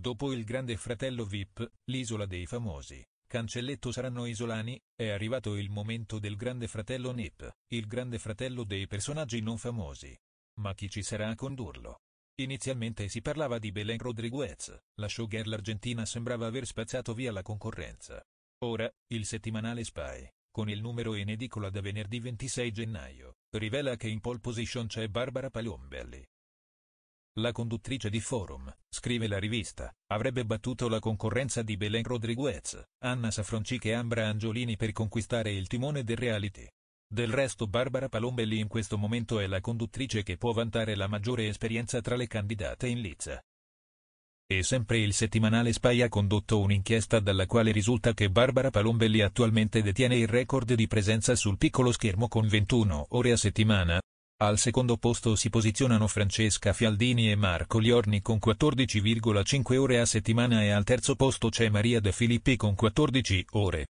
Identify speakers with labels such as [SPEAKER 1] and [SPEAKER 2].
[SPEAKER 1] Dopo il grande fratello VIP, l'isola dei famosi, cancelletto saranno isolani, è arrivato il momento del grande fratello NIP, il grande fratello dei personaggi non famosi. Ma chi ci sarà a condurlo? Inizialmente si parlava di Belen Rodriguez, la showgirl argentina sembrava aver spazzato via la concorrenza. Ora, il settimanale Spy, con il numero in edicola da venerdì 26 gennaio, rivela che in pole position c'è Barbara Palombelli, la conduttrice di Forum, scrive la rivista, avrebbe battuto la concorrenza di Belen Rodriguez, Anna Safroncic e Ambra Angiolini per conquistare il timone del reality. Del resto Barbara Palombelli in questo momento è la conduttrice che può vantare la maggiore esperienza tra le candidate in lizza. E sempre il settimanale Spy ha condotto un'inchiesta dalla quale risulta che Barbara Palombelli attualmente detiene il record di presenza sul piccolo schermo con 21 ore a settimana, al secondo posto si posizionano Francesca Fialdini e Marco Liorni con 14,5 ore a settimana e al terzo posto c'è Maria De Filippi con 14 ore.